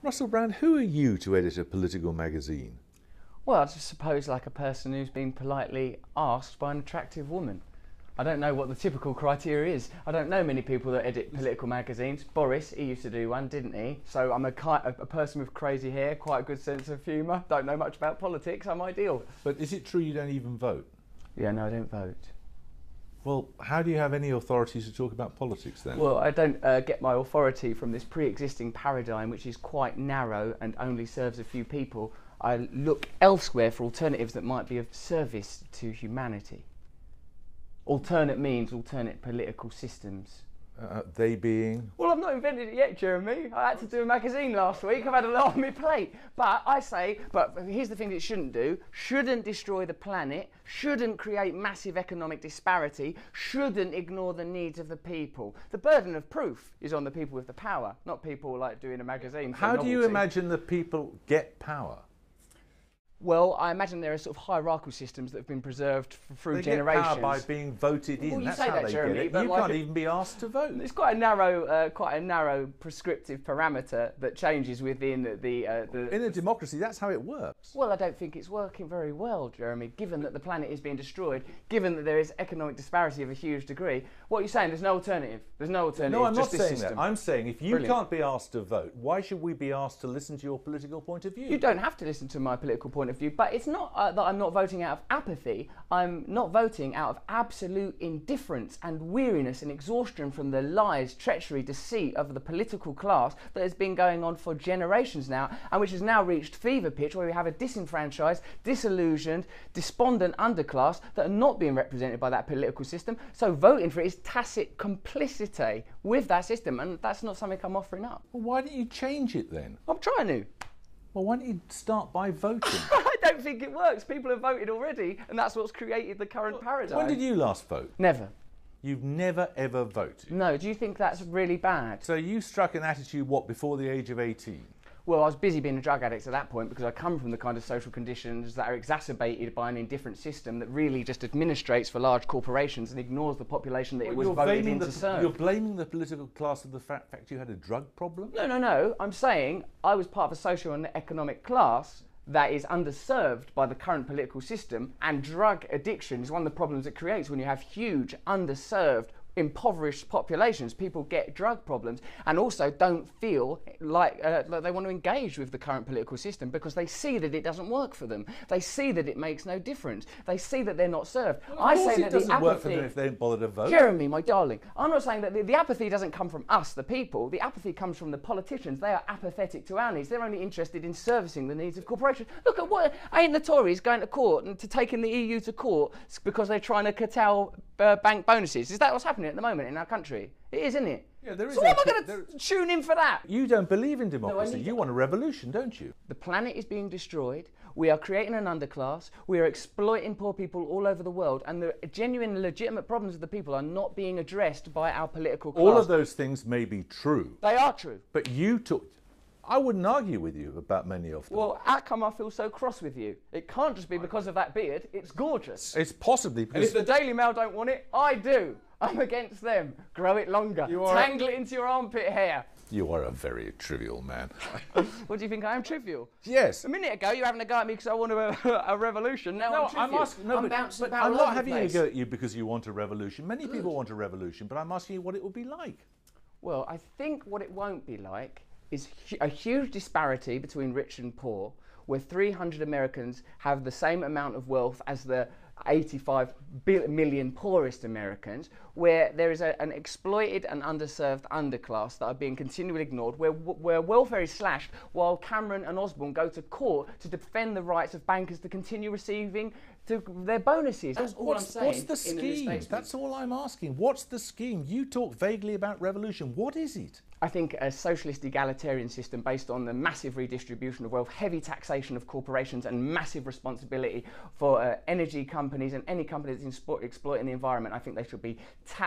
Russell Brand, who are you to edit a political magazine? Well, I just suppose like a person who's been politely asked by an attractive woman. I don't know what the typical criteria is. I don't know many people that edit political magazines. Boris, he used to do one, didn't he? So I'm a, a person with crazy hair, quite a good sense of humour. Don't know much about politics. I'm ideal. But is it true you don't even vote? Yeah, no, I don't vote. Well, how do you have any authority to talk about politics then? Well, I don't uh, get my authority from this pre existing paradigm, which is quite narrow and only serves a few people. I look elsewhere for alternatives that might be of service to humanity. Alternate means alternate political systems. Uh, they being? Well, I've not invented it yet, Jeremy. I had to do a magazine last week. I've had a lot on my plate. But I say, but here's the thing it shouldn't do shouldn't destroy the planet, shouldn't create massive economic disparity, shouldn't ignore the needs of the people. The burden of proof is on the people with the power, not people like doing a magazine. How do you imagine the people get power? Well, I imagine there are sort of hierarchical systems that have been preserved f- through they generations. Get power by being voted in. Well, That's how that, they Jeremy, get it. You like can't even be asked to vote. It's quite a narrow, uh, quite a narrow prescriptive parameter that changes within the, uh, the. In a democracy, that's how it works. Well, I don't think it's working very well, Jeremy. Given that the planet is being destroyed, given that there is economic disparity of a huge degree, what are you saying? There's no alternative. There's no alternative. No, I'm not saying system. that. I'm saying if you Brilliant. can't be asked to vote, why should we be asked to listen to your political point of view? You don't have to listen to my political point point of view, but it's not uh, that I'm not voting out of apathy. I'm not voting out of absolute indifference and weariness and exhaustion from the lies, treachery, deceit of the political class that has been going on for generations now and which has now reached fever pitch where we have a disenfranchised, disillusioned, despondent underclass that are not being represented by that political system. So voting for it is tacit complicity with that system and that's not something I'm offering up. Well, why don't you change it then? I'm trying to. Well, why don't you start by voting? I don't think it works. People have voted already, and that's what's created the current well, paradigm. When did you last vote? Never. You've never ever voted? No. Do you think that's really bad? So you struck an attitude, what, before the age of 18? well, I was busy being a drug addict at that point because I come from the kind of social conditions that are exacerbated by an indifferent system that really just administrates for large corporations and ignores the population that well, it was voted in to serve. You're blaming the political class of the fact, fact you had a drug problem? No, no, no. I'm saying I was part of a social and economic class that is underserved by the current political system, and drug addiction is one of the problems it creates when you have huge, underserved, impoverished populations. People get drug problems and also don't feel like, uh, like they want to engage with the current political system because they see that it doesn't work for them. They see that it makes no difference. They see that they're not served. Well, I say that the apathy, work for them if they don't bother to vote. Jeremy, my darling, I'm not saying that the, the apathy doesn't come from us, the people. The apathy comes from the politicians. They are apathetic to our needs. They're only interested in servicing the needs of corporations. Look at what ain't the Tories going to court and to taking the EU to court because they're trying to curtail uh, bank bonuses. Is that what's happening at the moment in our country? It is, isn't it? Yeah, there is. So am I going to tune in for that? You don't believe in democracy. No, you to... want a revolution, don't you? The planet is being destroyed. We are creating an underclass. We are exploiting poor people all over the world, and the genuine, legitimate problems of the people are not being addressed by our political class. All of those things may be true. They are true. But you took I wouldn't argue with you about many of them. Well, how come I feel so cross with you? It can't just be because of that beard. It's gorgeous. It's possibly because. And if the Daily Mail don't want it, I do. I'm against them. Grow it longer. You Tangle it into your armpit hair. You are a very trivial man. what do you think? I am trivial. Yes. A minute ago, you were having a go at me because I want a, a revolution. Now no, I'm, trivial. I'm asking. No, I'm but, bouncing but about I'm not having a go at you because you want a revolution. Many Good. people want a revolution, but I'm asking you what it would be like. Well, I think what it won't be like is a huge disparity between rich and poor, where 300 Americans have the same amount of wealth as the 85 million poorest Americans, where there is a, an exploited and underserved underclass that are being continually ignored, where, where welfare is slashed while Cameron and Osborne go to court to defend the rights of bankers to continue receiving to their bonuses. That's all I'm saying. What's the scheme? That's all I'm asking. What's the scheme? You talk vaguely about revolution. What is it? I think a socialist egalitarian system based on the massive redistribution of wealth, heavy taxation of corporations, and massive responsibility for uh, energy companies and any company that's exploiting the environment, I think they should be.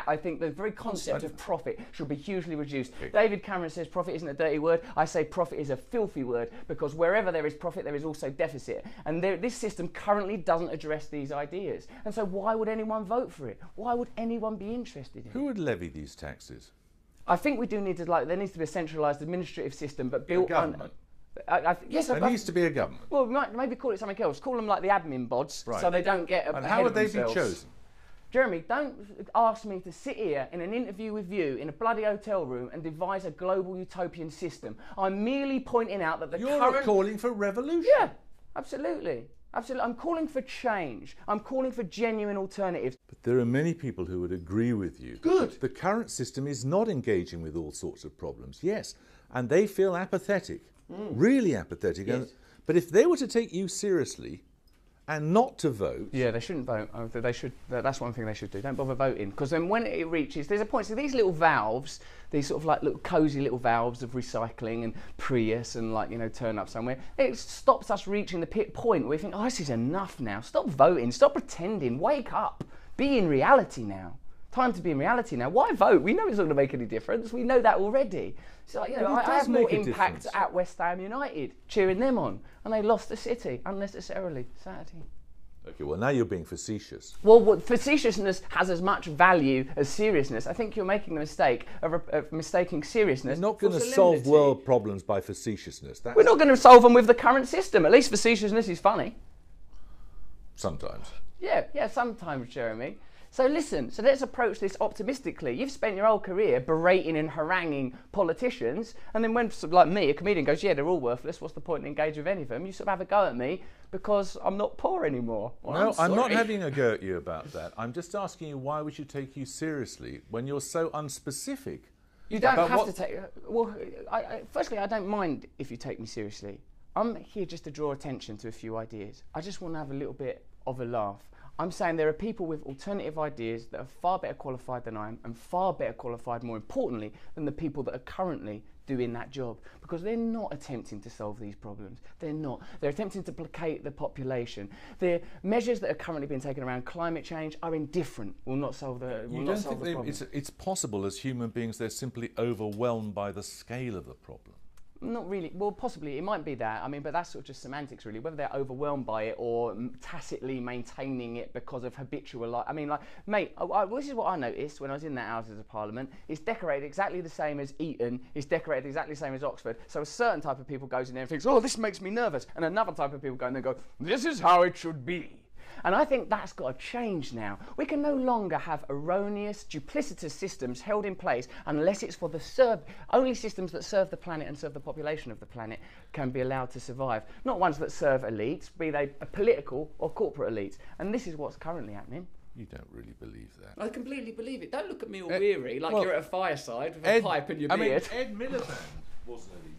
I think the very concept of profit should be hugely reduced. David Cameron says profit isn't a dirty word. I say profit is a filthy word because wherever there is profit, there is also deficit. And there, this system currently doesn't address these ideas. And so, why would anyone vote for it? Why would anyone be interested in Who it? Who would levy these taxes? I think we do need to like there needs to be a centralised administrative system, but built a government. on. I, I, yes, there I, needs to be a government. Well, we might maybe call it something else. Call them like the admin bods, right. so they don't get. A, and how would they themselves. be chosen? Jeremy, don't ask me to sit here in an interview with you in a bloody hotel room and devise a global utopian system. I'm merely pointing out that the You're current... calling for revolution. Yeah, absolutely. Absolutely. I'm calling for change. I'm calling for genuine alternatives. But there are many people who would agree with you. Good. The current system is not engaging with all sorts of problems, yes. And they feel apathetic, mm. really apathetic. Yes. And, but if they were to take you seriously, and not to vote. Yeah, they shouldn't vote. Oh, they should. That's one thing they should do. Don't bother voting because then when it reaches, there's a point. So these little valves, these sort of like little cosy little valves of recycling and Prius and like you know turn up somewhere, it stops us reaching the pit point where we think, oh, this is enough now. Stop voting. Stop pretending. Wake up. Be in reality now time to be in reality now. Why vote? We know it's not going to make any difference. We know that already. So you know, I, I have more impact difference. at West Ham United cheering them on, and they lost the City unnecessarily Saturday. Okay, well now you're being facetious. Well, facetiousness has as much value as seriousness. I think you're making the mistake of, of mistaking seriousness. We're not going to solve world problems by facetiousness. That's We're not going to solve them with the current system. At least facetiousness is funny. Sometimes. Yeah, yeah, sometimes, Jeremy. So listen, so let's approach this optimistically. You've spent your whole career berating and haranguing politicians, and then when, like me, a comedian goes, yeah, they're all worthless, what's the point in engaging with any of them? You sort of have a go at me because I'm not poor anymore. Well, no, I'm, I'm, not having a go at you about that. I'm just asking you why we should take you seriously when you're so unspecific. You don't have what... to take... Well, I, I, firstly, I don't mind if you take me seriously. I'm here just to draw attention to a few ideas. I just want to have a little bit of a laugh. I'm saying there are people with alternative ideas that are far better qualified than I am and far better qualified, more importantly, than the people that are currently doing that job because they're not attempting to solve these problems. They're not. They're attempting to placate the population. The measures that are currently being taken around climate change are indifferent, will not solve the, will you not solve the problem. It's, it's possible as human beings they're simply overwhelmed by the scale of the problem not really. Well, possibly it might be that. I mean, but that's sort of just semantics, really. Whether they're overwhelmed by it or tacitly maintaining it because of habitual. Life. I mean, like, mate, I, I, this is what I noticed when I was in that Houses of Parliament. It's decorated exactly the same as Eton. It's decorated exactly the same as Oxford. So a certain type of people goes in there and thinks, "Oh, this makes me nervous," and another type of people go in there and go, "This is how it should be." And I think that's got to change now. We can no longer have erroneous, duplicitous systems held in place unless it's for the serve. Only systems that serve the planet and serve the population of the planet can be allowed to survive, not ones that serve elites, be they political or corporate elites. And this is what's currently happening. You don't really believe that. I completely believe it. Don't look at me all Ed, weary, like well, you're at a fireside with Ed, a pipe in your I beard. Mean, Ed Miliband was an elite.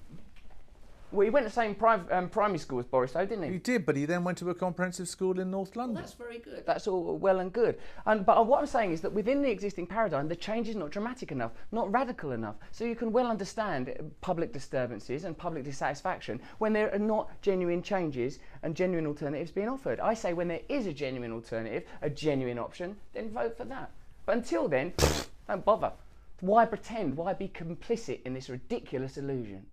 Well, he went to the same pri- um, primary school as Boris, though, didn't he? He did, but he then went to a comprehensive school in North London. Well, that's very good. That's all well and good. And, but uh, what I'm saying is that within the existing paradigm, the change is not dramatic enough, not radical enough. So you can well understand uh, public disturbances and public dissatisfaction when there are not genuine changes and genuine alternatives being offered. I say when there is a genuine alternative, a genuine option, then vote for that. But until then, don't bother. Why pretend? Why be complicit in this ridiculous illusion?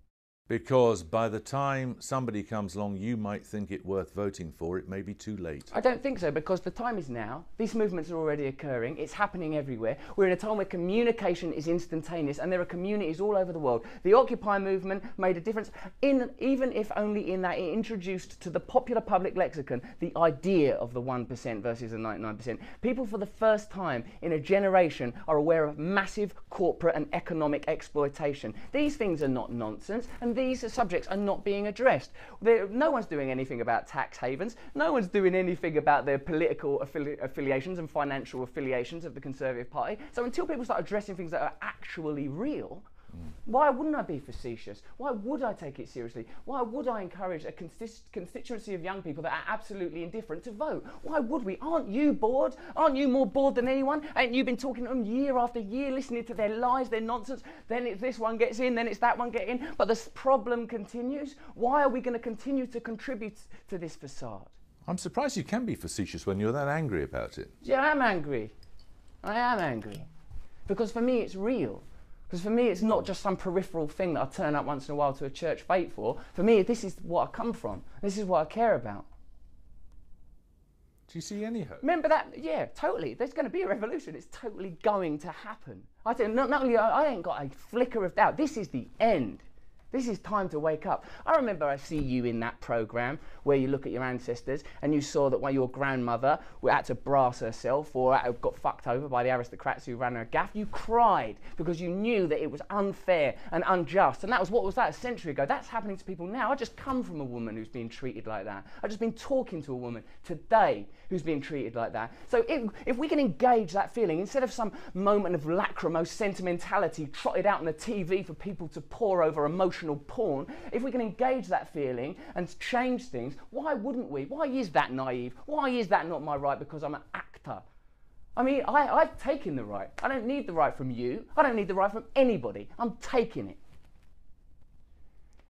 because by the time somebody comes along you might think it worth voting for, it may be too late. I don't think so because the time is now. These movements are already occurring. It's happening everywhere. We're in a time where communication is instantaneous and there are communities all over the world. The Occupy movement made a difference in even if only in that it introduced to the popular public lexicon the idea of the 1% versus the 99%. People for the first time in a generation are aware of massive corporate and economic exploitation. These things are not nonsense and these subjects are not being addressed. They're, no one's doing anything about tax havens. No one's doing anything about their political affili affiliations and financial affiliations of the Conservative Party. So until people start addressing things that are actually real, Mm. Why wouldn't I be facetious? Why would I take it seriously? Why would I encourage a consist- constituency of young people that are absolutely indifferent to vote? Why would we? Aren't you bored? Aren't you more bored than anyone? And you been talking to them year after year, listening to their lies, their nonsense? Then it's this one gets in, then it's that one getting in. But this problem continues. Why are we going to continue to contribute to this facade? I'm surprised you can be facetious when you're that angry about it. Yeah, I'm angry. I am angry. Because for me, it's real. Because for me, it's not just some peripheral thing that I turn up once in a while to a church fate for. For me, this is what I come from. This is what I care about. Do you see any hope? Remember that? Yeah, totally. There's going to be a revolution. It's totally going to happen. I don't. Not, not only I, I ain't got a flicker of doubt. This is the end. This is time to wake up. I remember I see you in that program where you look at your ancestors and you saw that while your grandmother had to brass herself or got fucked over by the aristocrats who ran her gaff, you cried because you knew that it was unfair and unjust. And that was what was that a century ago? That's happening to people now. I just come from a woman who's being treated like that. I've just been talking to a woman today who's being treated like that. So if, if we can engage that feeling instead of some moment of lachrymose sentimentality trotted out on the TV for people to pore over emotionally, emotional porn, if we can engage that feeling and change things, why wouldn't we? Why is that naive? Why is that not my right because I'm an actor? I mean, I, I've taken the right. I don't need the right from you. I don't need the right from anybody. I'm taking it.